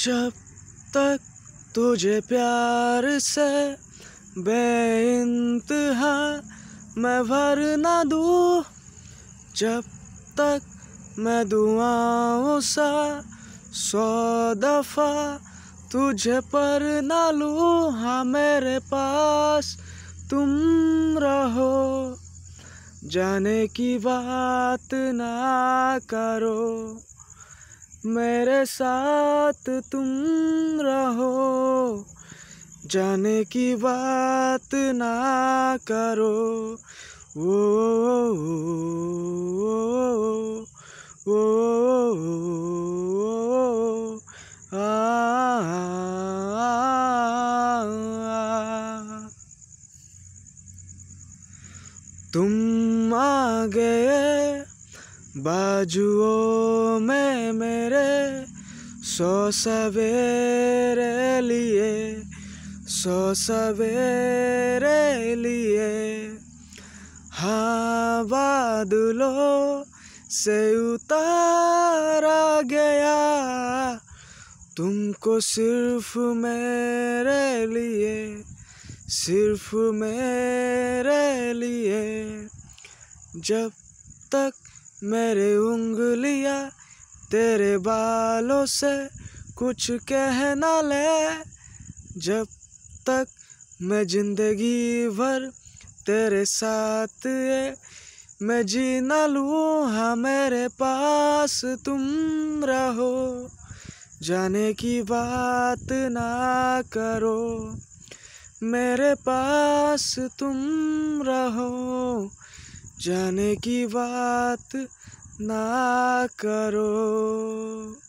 जब तक तुझे प्यार से बेइंतहा मैं भर ना दूँ जब तक मैं दुआओं सा सौ दफ़ा तुझे पर ना लूँ हाँ मेरे पास तुम रहो जाने की बात ना करो मेरे साथ तुम रहो जाने की बात ना करो वो तुम आ गए बाजुओ में मेरे सौ सवेरे लिए सौ सवेरे लिए हाँ बादलो से उतारा गया तुमको सिर्फ मेरे लिए सिर्फ मेरे लिए जब तक मेरे उंगलियाँ तेरे बालों से कुछ कहना ले जब तक मैं जिंदगी भर तेरे साथ है मैं जी न लूँ हाँ मेरे पास तुम रहो जाने की बात ना करो मेरे पास तुम रहो जाने की बात ना करो